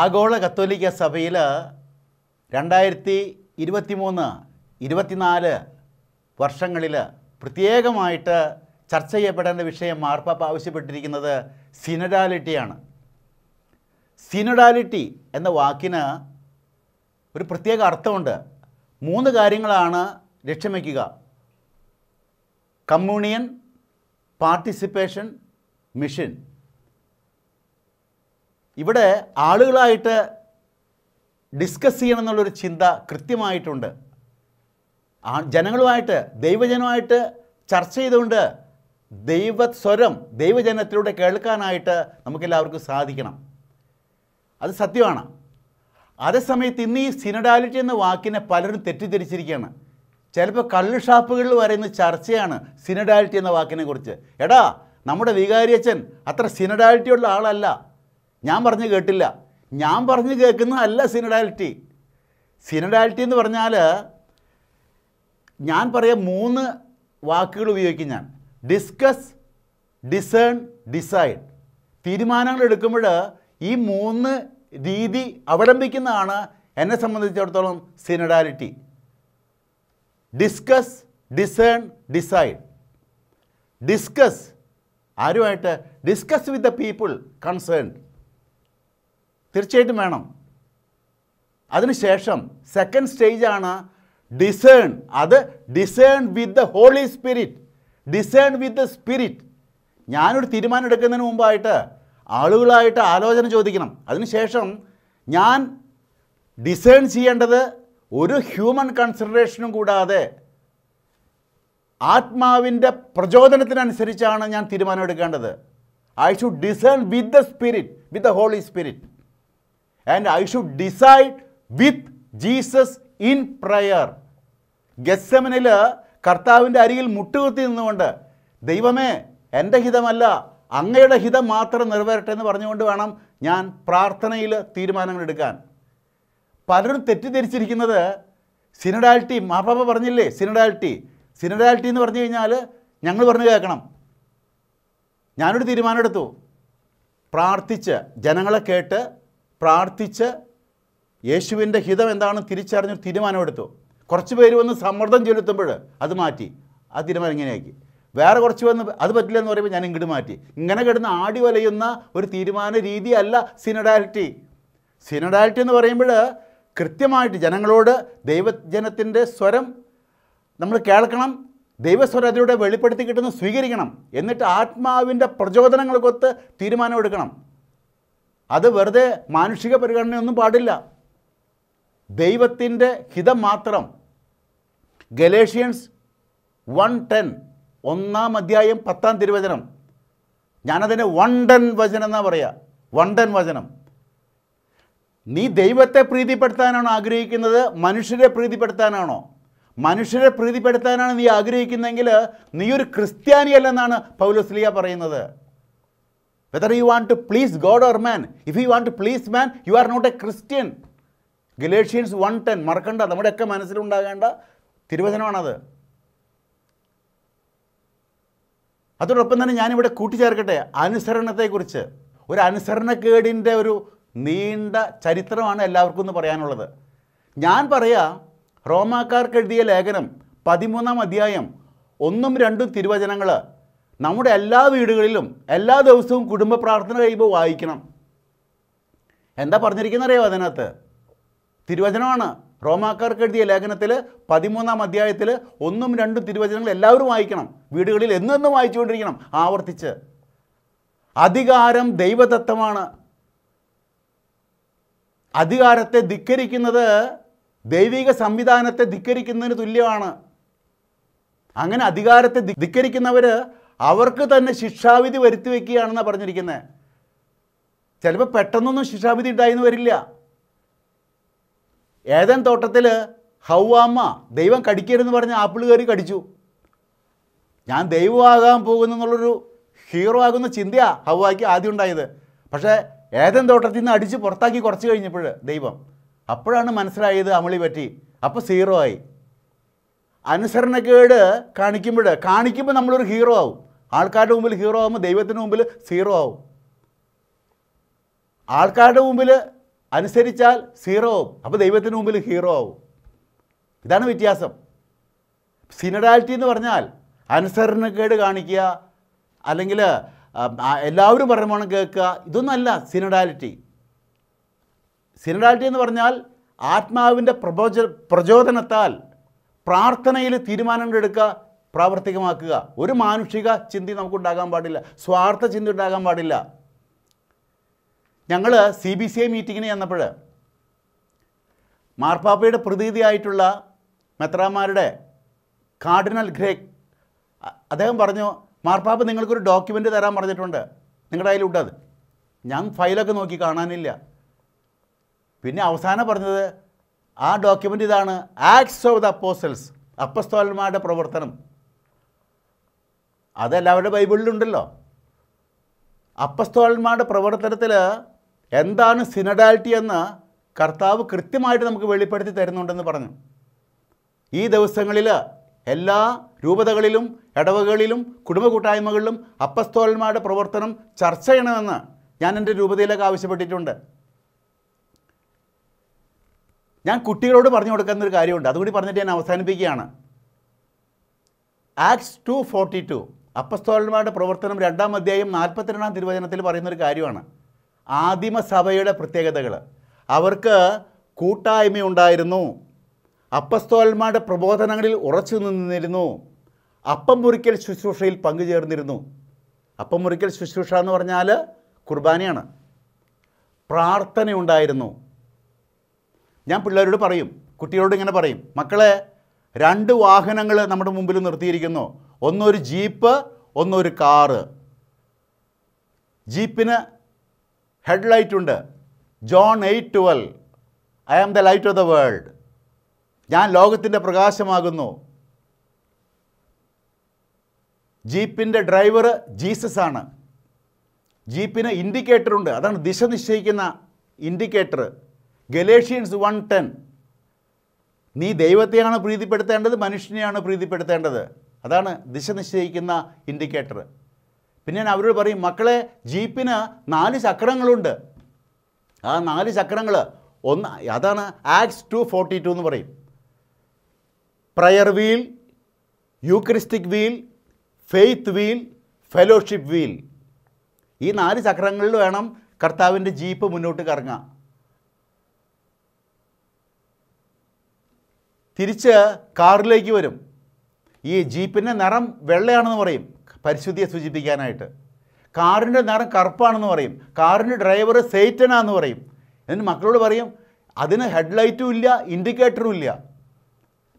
ആഗോള കത്തോലിക്ക സഭയിൽ രണ്ടായിരത്തി ഇരുപത്തി മൂന്ന് ഇരുപത്തിനാല് വർഷങ്ങളിൽ പ്രത്യേകമായിട്ട് ചർച്ച ചെയ്യപ്പെടേണ്ട വിഷയം മാർപ്പാപ്പ ആവശ്യപ്പെട്ടിരിക്കുന്നത് സിനഡാലിറ്റിയാണ് സിനഡാലിറ്റി എന്ന വാക്കിന് ഒരു പ്രത്യേക അർത്ഥമുണ്ട് മൂന്ന് കാര്യങ്ങളാണ് ലക്ഷ്യം വയ്ക്കുക കമ്മ്യൂണിയൻ പാർട്ടിസിപ്പേഷൻ മിഷൻ ഇവിടെ ആളുകളായിട്ട് ഡിസ്കസ് ചെയ്യണം എന്നുള്ളൊരു ചിന്ത കൃത്യമായിട്ടുണ്ട് ആ ജനങ്ങളുമായിട്ട് ദൈവജനമായിട്ട് ചർച്ച ചെയ്തുകൊണ്ട് ദൈവസ്വരം ദൈവജനത്തിലൂടെ കേൾക്കാനായിട്ട് നമുക്കെല്ലാവർക്കും സാധിക്കണം അത് സത്യമാണ് അതേസമയത്ത് ഇന്ന് ഈ സിനഡാലിറ്റി എന്ന വാക്കിനെ പലരും തെറ്റിദ്ധരിച്ചിരിക്കുകയാണ് ചിലപ്പോൾ കള്ളു ഷാപ്പുകളിൽ വരുന്ന ചർച്ചയാണ് സിനഡാലിറ്റി എന്ന വാക്കിനെക്കുറിച്ച് എടാ നമ്മുടെ വികാരിയച്ഛൻ അത്ര സിനഡാലിറ്റിയുള്ള ആളല്ല ഞാൻ പറഞ്ഞു കേട്ടില്ല ഞാൻ പറഞ്ഞു കേൾക്കുന്നതല്ല സിനഡാലിറ്റി സിനഡാലിറ്റി എന്ന് പറഞ്ഞാൽ ഞാൻ പറയാം മൂന്ന് വാക്കുകൾ ഉപയോഗിക്കും ഞാൻ ഡിസ്കസ് ഡിസേൺ ഡിസൈഡ് തീരുമാനങ്ങൾ എടുക്കുമ്പോൾ ഈ മൂന്ന് രീതി അവലംബിക്കുന്നതാണ് എന്നെ സംബന്ധിച്ചിടത്തോളം synodality discuss discern decide discuss ആരുമായിട്ട് discuss with the people concerned തീർച്ചയായിട്ടും വേണം അതിനുശേഷം സെക്കൻഡ് സ്റ്റേജാണ് ഡിസേൺ അത് discern with the Holy Spirit discern with the Spirit ഞാനൊരു തീരുമാനം എടുക്കുന്നതിന് മുമ്പായിട്ട് ആളുകളായിട്ട് ആലോചന ചോദിക്കണം അതിനുശേഷം ഞാൻ ഡിസേൺ ചെയ്യേണ്ടത് ഒരു ഹ്യൂമൻ കൺസിഡറേഷനും കൂടാതെ ആത്മാവിൻ്റെ പ്രചോദനത്തിനനുസരിച്ചാണ് ഞാൻ തീരുമാനം എടുക്കേണ്ടത് I should discern with the Spirit with the Holy Spirit and I should decide with Jesus in prayer ഗസ്സമനിൽ കർത്താവിൻ്റെ അരികിൽ മുട്ടുകുത്തി നിന്നുകൊണ്ട് ദൈവമേ എൻ്റെ ഹിതമല്ല അങ്ങയുടെ ഹിതം മാത്രം നിറവേറട്ടെ എന്ന് പറഞ്ഞുകൊണ്ട് വേണം ഞാൻ പ്രാർത്ഥനയിൽ തീരുമാനങ്ങൾ എടുക്കാൻ പലരും തെറ്റിദ്ധരിച്ചിരിക്കുന്നത് സിനഡാലിറ്റി മാപ്പാപ്പ പറഞ്ഞില്ലേ സിനഡാലിറ്റി സിനഡാലിറ്റി എന്ന് പറഞ്ഞു കഴിഞ്ഞാൽ ഞങ്ങൾ പറഞ്ഞു കേൾക്കണം ഞാനൊരു തീരുമാനമെടുത്തു പ്രാർത്ഥിച്ച് ജനങ്ങളെ കേട്ട് പ്രാർത്ഥിച്ച് യേശുവിൻ്റെ ഹിതം എന്താണ് തിരിച്ചറിഞ്ഞ് തീരുമാനമെടുത്തു കുറച്ച് പേര് വന്ന് സമ്മർദ്ദം ചെലുത്തുമ്പോൾ അത് മാറ്റി ആ തീരുമാനം ഇങ്ങനെയാക്കി വേറെ കുറച്ച് വന്ന് അത് പറ്റില്ല എന്ന് പറയുമ്പോൾ ഞാൻ ഇങ്ങോട്ട് മാറ്റി ഇങ്ങനെ കിടന്ന് ആടി വലയുന്ന ഒരു തീരുമാന രീതിയല്ല സിനഡാലിറ്റി സിനഡാലിറ്റി എന്ന് പറയുമ്പോൾ കൃത്യമായിട്ട് ജനങ്ങളോട് ദൈവജനത്തിൻ്റെ സ്വരം നമ്മൾ കേൾക്കണം ദൈവസ്വരം അതിലൂടെ വെളിപ്പെടുത്തി കിട്ടുന്ന സ്വീകരിക്കണം എന്നിട്ട് ആത്മാവിൻ്റെ പ്രചോദനങ്ങൾക്കൊത്ത് തീരുമാനമെടുക്കണം അത് വെറുതെ മാനുഷിക പരിഗണനയൊന്നും പാടില്ല ദൈവത്തിൻ്റെ ഹിതം മാത്രം ഗലേഷ്യൻസ് വൺ ടെൻ ഒന്നാം അധ്യായം പത്താം തിരുവചനം ഞാനതിനെ ടെൻ വചനം എന്നാ പറയുക ടെൻ വചനം നീ ദൈവത്തെ പ്രീതിപ്പെടുത്താനാണോ ആഗ്രഹിക്കുന്നത് മനുഷ്യരെ പ്രീതിപ്പെടുത്താനാണോ മനുഷ്യരെ പ്രീതിപ്പെടുത്താനാണ് നീ ആഗ്രഹിക്കുന്നതെങ്കിൽ നീ ഒരു ക്രിസ്ത്യാനിയല്ലെന്നാണ് പൗലോസ്ലിയ പറയുന്നത് whether you want to please God or man if you want to please man you are not a Christian Galatians one ten മറക്കണ്ട നമ്മുടെയൊക്കെ മനസ്സിലുണ്ടാകേണ്ട തിരുവചനമാണത് അതോടൊപ്പം തന്നെ ഞാനിവിടെ കൂട്ടിച്ചേർക്കട്ടെ അനുസരണത്തെക്കുറിച്ച് ഒരു അനുസരണക്കേടിൻ്റെ ഒരു നീണ്ട ചരിത്രമാണ് എല്ലാവർക്കും ഒന്ന് പറയാനുള്ളത് ഞാൻ പറയാ റോമാക്കാർക്കെഴുതിയ ലേഖനം പതിമൂന്നാം അധ്യായം ഒന്നും രണ്ടും തിരുവചനങ്ങൾ നമ്മുടെ എല്ലാ വീടുകളിലും എല്ലാ ദിവസവും കുടുംബ പ്രാർത്ഥന കഴിയുമ്പോൾ വായിക്കണം എന്താ പറഞ്ഞിരിക്കുന്ന അറിയോ അതിനകത്ത് തിരുവചനമാണ് റോമാക്കാർക്ക് എഴുതിയ ലേഖനത്തിൽ പതിമൂന്നാം അധ്യായത്തിൽ ഒന്നും രണ്ടും തിരുവചനങ്ങൾ എല്ലാവരും വായിക്കണം വീടുകളിൽ എന്നെന്നും വായിച്ചുകൊണ്ടിരിക്കണം ആവർത്തിച്ച് അധികാരം ദൈവതത്വമാണ് അധികാരത്തെ ധിക്കരിക്കുന്നത് ദൈവിക സംവിധാനത്തെ ധിക്കരിക്കുന്നതിന് തുല്യമാണ് അങ്ങനെ അധികാരത്തെ ധിക്കരിക്കുന്നവർ അവർക്ക് തന്നെ ശിക്ഷാവിധി വരുത്തി വയ്ക്കുകയാണെന്നാണ് പറഞ്ഞിരിക്കുന്നത് ചിലപ്പോൾ പെട്ടെന്നൊന്നും ശിക്ഷാവിധി ഉണ്ടായിരുന്നു വരില്ല ഏതൻ തോട്ടത്തിൽ ഹൗവാമ്മ ദൈവം കടിക്കരുതെന്ന് പറഞ്ഞ് ആപ്പിൾ കയറി കടിച്ചു ഞാൻ ദൈവമാകാൻ പോകുന്നു എന്നുള്ളൊരു ഹീറോ ആകുന്ന ചിന്തയാ ഹൗവാക്ക് ആദ്യം ഉണ്ടായത് പക്ഷേ ഏതൻ തോട്ടത്തിൽ നിന്ന് അടിച്ച് പുറത്താക്കി കുറച്ച് കഴിഞ്ഞപ്പോൾ ദൈവം അപ്പോഴാണ് മനസ്സിലായത് അമളി പറ്റി അപ്പോൾ സീറോ ആയി അനുസരണക്കേട് കാണിക്കുമ്പോൾ കാണിക്കുമ്പോൾ നമ്മളൊരു ഹീറോ ആവും ആൾക്കാരുടെ മുമ്പിൽ ഹീറോ ആകുമ്പോൾ ദൈവത്തിൻ്റെ മുമ്പിൽ സീറോ ആവും ആൾക്കാരുടെ മുമ്പിൽ അനുസരിച്ചാൽ സീറോ ആവും അപ്പോൾ ദൈവത്തിൻ്റെ മുമ്പിൽ ഹീറോ ആവും ഇതാണ് വ്യത്യാസം സിനഡാലിറ്റി എന്ന് പറഞ്ഞാൽ അനുസരണക്കേട് കാണിക്കുക അല്ലെങ്കിൽ എല്ലാവരും പറയുമ്പോൾ കേൾക്കുക ഇതൊന്നല്ല സിനഡാലിറ്റി സിനഡാലിറ്റി എന്ന് പറഞ്ഞാൽ ആത്മാവിൻ്റെ പ്രബോച പ്രചോദനത്താൽ പ്രാർത്ഥനയിൽ തീരുമാനങ്ങൾ എടുക്കുക പ്രാവർത്തികമാക്കുക ഒരു മാനുഷിക ചിന്തി നമുക്കുണ്ടാകാൻ പാടില്ല സ്വാർത്ഥ ചിന്തി ഉണ്ടാകാൻ പാടില്ല ഞങ്ങൾ സി ബി സി ഐ മീറ്റിങ്ങിന് ചെന്നപ്പോൾ മാർപ്പാപ്പയുടെ പ്രതീതിയായിട്ടുള്ള മെത്രാമാരുടെ കാർഡിനൽ ഗ്രേക്ക് അദ്ദേഹം പറഞ്ഞു മാർപ്പാപ്പ നിങ്ങൾക്കൊരു ഡോക്യുമെൻ്റ് തരാൻ പറഞ്ഞിട്ടുണ്ട് നിങ്ങളുടെ അതിലുണ്ടത് ഞാൻ ഫയലൊക്കെ നോക്കി കാണാനില്ല പിന്നെ അവസാനം പറഞ്ഞത് ആ ഡോക്യുമെൻ്റ് ഇതാണ് ആക്ട്സ് ഓഫ് ദ അപ്പോസൽസ് അപ്പസ്തോലന്മാരുടെ പ്രവർത്തനം അതെല്ലാവരുടെ ബൈബിളിലുണ്ടല്ലോ അപ്പസ്തോലന്മാരുടെ പ്രവർത്തനത്തിൽ എന്താണ് സിനഡാലിറ്റി എന്ന് കർത്താവ് കൃത്യമായിട്ട് നമുക്ക് വെളിപ്പെടുത്തി തരുന്നുണ്ടെന്ന് പറഞ്ഞു ഈ ദിവസങ്ങളിൽ എല്ലാ രൂപതകളിലും ഇടവകളിലും കുടുംബ കൂട്ടായ്മകളിലും അപ്പസ്തോലന്മാരുടെ പ്രവർത്തനം ചർച്ച ചെയ്യണമെന്ന് ഞാൻ എൻ്റെ രൂപതയിലേക്ക് ആവശ്യപ്പെട്ടിട്ടുണ്ട് ഞാൻ കുട്ടികളോട് പറഞ്ഞു കൊടുക്കുന്ന ഒരു കാര്യമുണ്ട് അതുകൂടി പറഞ്ഞിട്ട് ഞാൻ അവസാനിപ്പിക്കുകയാണ് ആക്സ് ടു ഫോർട്ടി ടു അപ്പസ്തോലന്മാരുടെ പ്രവർത്തനം രണ്ടാം അധ്യായം നാൽപ്പത്തിരണ്ടാം തിരുവചനത്തിൽ പറയുന്നൊരു കാര്യമാണ് ആദിമസഭയുടെ പ്രത്യേകതകൾ അവർക്ക് കൂട്ടായ്മയുണ്ടായിരുന്നു അപ്പസ്തോലന്മാരുടെ പ്രബോധനങ്ങളിൽ ഉറച്ചു നിന്നിരുന്നു അപ്പം മുറിക്കൽ ശുശ്രൂഷയിൽ പങ്കുചേർന്നിരുന്നു അപ്പം മുറിക്കൽ ശുശ്രൂഷ എന്ന് പറഞ്ഞാൽ കുർബാനയാണ് പ്രാർത്ഥനയുണ്ടായിരുന്നു ഞാൻ പിള്ളേരോട് പറയും കുട്ടികളോട് ഇങ്ങനെ പറയും മക്കളെ രണ്ട് വാഹനങ്ങൾ നമ്മുടെ മുമ്പിൽ നിർത്തിയിരിക്കുന്നു ഒന്നൊരു ജീപ്പ് ഒന്നൊരു കാറ് ജീപ്പിന് ഹെഡ് ലൈറ്റ് ഉണ്ട് John eight twelve I am the light of the world ഞാൻ ലോകത്തിൻ്റെ പ്രകാശമാകുന്നു ജീപ്പിൻ്റെ ഡ്രൈവർ ജീസസ് ആണ് ജീപ്പിന് ഇൻഡിക്കേറ്ററുണ്ട് അതാണ് ദിശ നിശ്ചയിക്കുന്ന ഇൻഡിക്കേറ്റർ ഗലേഷ്യൻസ് വൺ ടെൻ നീ ദൈവത്തെയാണ് പ്രീതിപ്പെടുത്തേണ്ടത് മനുഷ്യനെയാണ് പ്രീതിപ്പെടുത്തേണ്ടത് അതാണ് ദിശ നിശ്ചയിക്കുന്ന ഇൻഡിക്കേറ്റർ പിന്നെ ഞാൻ അവരോട് പറയും മക്കളെ ജീപ്പിന് നാല് ചക്രങ്ങളുണ്ട് ആ നാല് ചക്രങ്ങൾ ഒന്ന് അതാണ് ആക്സ് ടു ഫോർട്ടി ടു എന്ന് പറയും prayer wheel Eucharistic wheel faith wheel fellowship wheel ഈ നാല് ചക്രങ്ങളിൽ വേണം കർത്താവിൻ്റെ ജീപ്പ് മുന്നോട്ട് കറങ്ങുക തിരിച്ച് കാറിലേക്ക് വരും ഈ ജീപ്പിൻ്റെ നിറം വെള്ളയാണെന്ന് പറയും പരിശുദ്ധിയെ സൂചിപ്പിക്കാനായിട്ട് കാറിൻ്റെ നിറം കറുപ്പാണെന്ന് പറയും കാറിൻ്റെ ഡ്രൈവർ സേറ്റനാന്ന് പറയും എന്നിട്ട് മക്കളോട് പറയും അതിന് ഹെഡ്ലൈറ്റും ഇല്ല ഇൻഡിക്കേറ്ററും ഇല്ല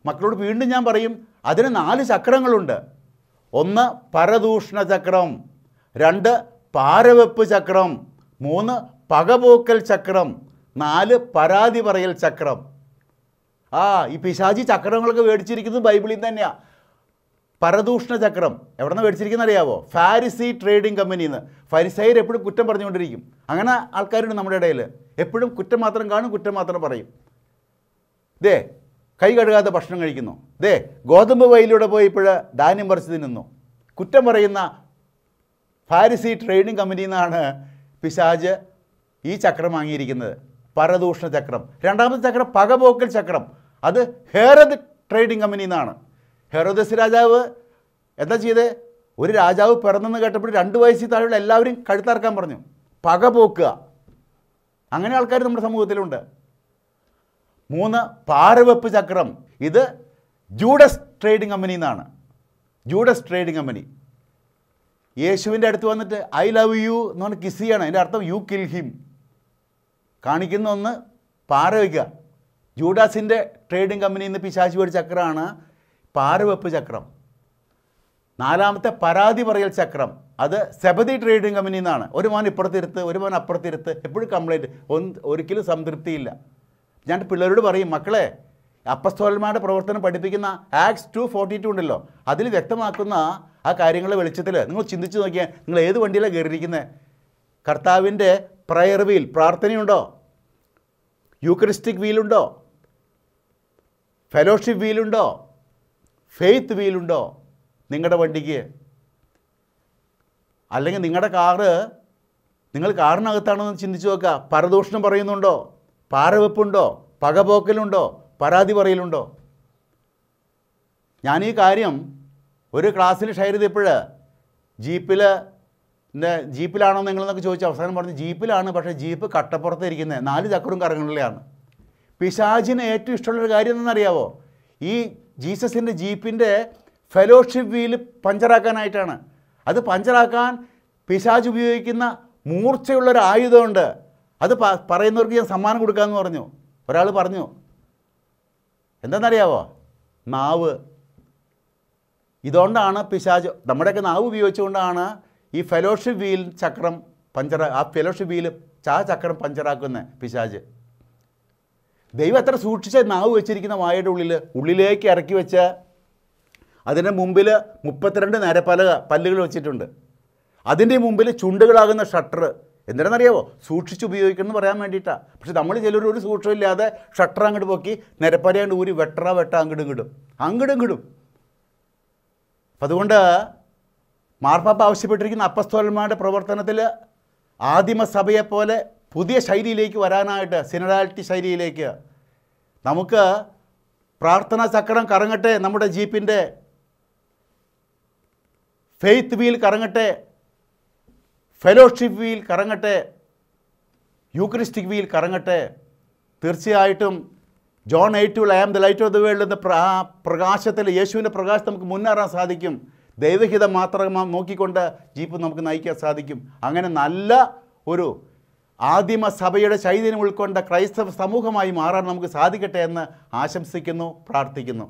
മക്കളോട് വീണ്ടും ഞാൻ പറയും അതിന് നാല് ചക്രങ്ങളുണ്ട് ഒന്ന് പരദൂഷണ ചക്രം രണ്ട് പാരവെപ്പ് ചക്രം മൂന്ന് പകപോക്കൽ ചക്രം നാല് പരാതി പറയൽ ചക്രം ആ ഈ പിശാചി ചക്രങ്ങളൊക്കെ മേടിച്ചിരിക്കുന്നത് ബൈബിളിൽ തന്നെയാണ് പരദൂഷണ ചക്രം എവിടെ നിന്ന് മേടിച്ചിരിക്കുന്ന അറിയാവോ ഫാരിസി ട്രേഡിംഗ് കമ്പനിയിൽ നിന്ന് ഫരിസൈർ എപ്പോഴും കുറ്റം പറഞ്ഞുകൊണ്ടിരിക്കും അങ്ങനെ ആൾക്കാരുണ്ട് നമ്മുടെ ഇടയിൽ എപ്പോഴും കുറ്റം മാത്രം കാണും കുറ്റം മാത്രം പറയും ദേ കൈ കഴുകാതെ ഭക്ഷണം കഴിക്കുന്നു ദേ ഗോതമ്പ് വയലിലൂടെ പോയി ഇപ്പോൾ ധാന്യം പറിച്ച് തിന്നുന്നു കുറ്റം പറയുന്ന ഫാരിസി ട്രേഡിംഗ് കമ്പനിയിൽ നിന്നാണ് പിശാജ് ഈ ചക്രം വാങ്ങിയിരിക്കുന്നത് പരദൂഷണ ചക്രം രണ്ടാമത്തെ ചക്രം പകപോക്കൽ ചക്രം അത് ഹേറത് ട്രേഡിംഗ് കമ്പനിയിൽ നിന്നാണ് ഹെറോദസ് രാജാവ് എന്താ ചെയ്തേ ഒരു രാജാവ് പിറന്നെന്ന് കേട്ടപ്പോൾ രണ്ട് വയസ്സിൽ താഴെയുള്ള എല്ലാവരും കഴുത്തറക്കാൻ പറഞ്ഞു പക പോക്കുക അങ്ങനെ ആൾക്കാർ നമ്മുടെ സമൂഹത്തിലുണ്ട് മൂന്ന് പാറവെപ്പ് ചക്രം ഇത് ജൂഡസ് ട്രേഡിംഗ് കമ്പനി എന്നാണ് ജൂഡസ് ട്രേഡിംഗ് കമ്പനി യേശുവിൻ്റെ അടുത്ത് വന്നിട്ട് ഐ ലവ് യു എന്ന് പറഞ്ഞ് കിസ് ചെയ്യണം എൻ്റെ അർത്ഥം യു കിൽ ഹിം കാണിക്കുന്ന ഒന്ന് പാറ വയ്ക്കുക ജൂഡാസിൻ്റെ ട്രേഡിംഗ് കമ്പനിയിൽ നിന്ന് ഒരു ചക്രമാണ് പാരവെപ്പ് ചക്രം നാലാമത്തെ പരാതി പറയൽ ചക്രം അത് സെബതി ട്രേഡിംഗ് കമ്പനി എന്നാണ് ഒരു മോൻ ഇപ്പുറത്തിരുത്ത് ഒരു മോൻ അപ്പുറത്തിരുത്ത് എപ്പോഴും കംപ്ലൈൻറ്റ് ഒന്ന് ഒരിക്കലും സംതൃപ്തിയില്ല ഞാൻ പിള്ളേരോട് പറയും മക്കളെ അപ്പസ്തോലന്മാരുടെ പ്രവർത്തനം പഠിപ്പിക്കുന്ന ആക്സ് ടു ഫോർട്ടി ടു ഉണ്ടല്ലോ അതിൽ വ്യക്തമാക്കുന്ന ആ കാര്യങ്ങളെ വെളിച്ചത്തിൽ നിങ്ങൾ ചിന്തിച്ച് നോക്കിയാൽ നിങ്ങൾ ഏത് വണ്ടിയിലാണ് കയറിയിരിക്കുന്നത് കർത്താവിൻ്റെ പ്രയർ വീൽ പ്രാർത്ഥനയുണ്ടോ യൂക്രിസ്റ്റിക് വീലുണ്ടോ ഫെലോഷിപ്പ് വീലുണ്ടോ ഫെയ്ത്ത് വീലുണ്ടോ നിങ്ങളുടെ വണ്ടിക്ക് അല്ലെങ്കിൽ നിങ്ങളുടെ കാറ് നിങ്ങൾ കാറിനകത്താണെന്ന് ചിന്തിച്ചു നോക്കുക പരദൂഷണം പറയുന്നുണ്ടോ പാരവെപ്പുണ്ടോ പകപോക്കലുണ്ടോ പരാതി പറയലുണ്ടോ ഞാൻ ഈ കാര്യം ഒരു ക്ലാസ്സിൽ ഷെയർ ചെയ്തപ്പോൾ ജീപ്പിൽ ജീപ്പിലാണോ നിങ്ങളെന്നൊക്കെ ചോദിച്ചു അവസാനം പറഞ്ഞു ജീപ്പിലാണ് പക്ഷേ ജീപ്പ് കട്ടപ്പുറത്ത് ഇരിക്കുന്നത് നാല് ചക്രവും കറങ്ങുകളിലാണ് പിശാചിന് ഏറ്റവും ഇഷ്ടമുള്ളൊരു കാര്യം എന്നറിയാവോ ഈ ജീസസിൻ്റെ ജീപ്പിൻ്റെ ഫെലോഷിപ്പ് വീൽ പഞ്ചറാക്കാനായിട്ടാണ് അത് പഞ്ചറാക്കാൻ പിശാജ് ഉപയോഗിക്കുന്ന മൂർച്ചയുള്ളൊരു ആയുധമുണ്ട് അത് പറയുന്നവർക്ക് ഞാൻ സമ്മാനം കൊടുക്കാമെന്ന് പറഞ്ഞു ഒരാൾ പറഞ്ഞു എന്താണെന്നറിയാവോ നാവ് ഇതുകൊണ്ടാണ് പിശാജ് നമ്മുടെയൊക്കെ നാവ് ഉപയോഗിച്ചുകൊണ്ടാണ് ഈ ഫെലോഷിപ്പ് വീൽ ചക്രം പഞ്ചറ ആ ഫെലോഷിപ്പ് വീൽ ചാ ചക്രം പഞ്ചറാക്കുന്നത് പിശാജ് ദൈവം എത്ര സൂക്ഷിച്ച നാവ് വെച്ചിരിക്കുന്ന വായയുടെ ഉള്ളിൽ ഉള്ളിലേക്ക് ഇറക്കി വെച്ച അതിൻ്റെ മുമ്പിൽ മുപ്പത്തിരണ്ട് നരപ്പല പല്ലുകൾ വെച്ചിട്ടുണ്ട് അതിൻ്റെ മുമ്പിൽ ചുണ്ടുകളാകുന്ന ഷട്ടർ എന്തിനാണെന്നറിയാവോ സൂക്ഷിച്ച് ഉപയോഗിക്കണം എന്ന് പറയാൻ വേണ്ടിയിട്ടാണ് പക്ഷെ നമ്മൾ ചിലർ ഒരു സൂക്ഷമില്ലാതെ ഷട്ടർ അങ്ങോട്ട് പൊക്കി നിരപ്പരയാണ്ട് ഊരി വെട്ടറ വെട്ട അങ്ങോട്ടും കിടും അങ്ങോട്ടും കിടും അപ്പം അതുകൊണ്ട് മാർപ്പാപ്പ ആവശ്യപ്പെട്ടിരിക്കുന്ന അപ്പസ്തോലന്മാരുടെ പ്രവർത്തനത്തിൽ ആദിമസഭയെപ്പോലെ പുതിയ ശൈലിയിലേക്ക് വരാനായിട്ട് സിനഡാലിറ്റി ശൈലിയിലേക്ക് നമുക്ക് പ്രാർത്ഥനാ ചക്രം കറങ്ങട്ടെ നമ്മുടെ ജീപ്പിൻ്റെ ഫെയ്ത്ത് വീൽ കറങ്ങട്ടെ ഫെലോഷിപ്പ് വീൽ കറങ്ങട്ടെ യൂക്രിസ്റ്റിക് വീൽ കറങ്ങട്ടെ തീർച്ചയായിട്ടും ജോൺ എയ്റ്റുൾ I am the light of the world എന്ന പ്രകാശത്തിൽ യേശുവിൻ്റെ പ്രകാശം നമുക്ക് മുന്നേറാൻ സാധിക്കും ദൈവഹിതം മാത്രം നോക്കിക്കൊണ്ട് ജീപ്പ് നമുക്ക് നയിക്കാൻ സാധിക്കും അങ്ങനെ നല്ല ഒരു ആദിമ സഭയുടെ ചൈതന്യം ഉൾക്കൊണ്ട ക്രൈസ്തവ സമൂഹമായി മാറാൻ നമുക്ക് സാധിക്കട്ടെ എന്ന് ആശംസിക്കുന്നു പ്രാർത്ഥിക്കുന്നു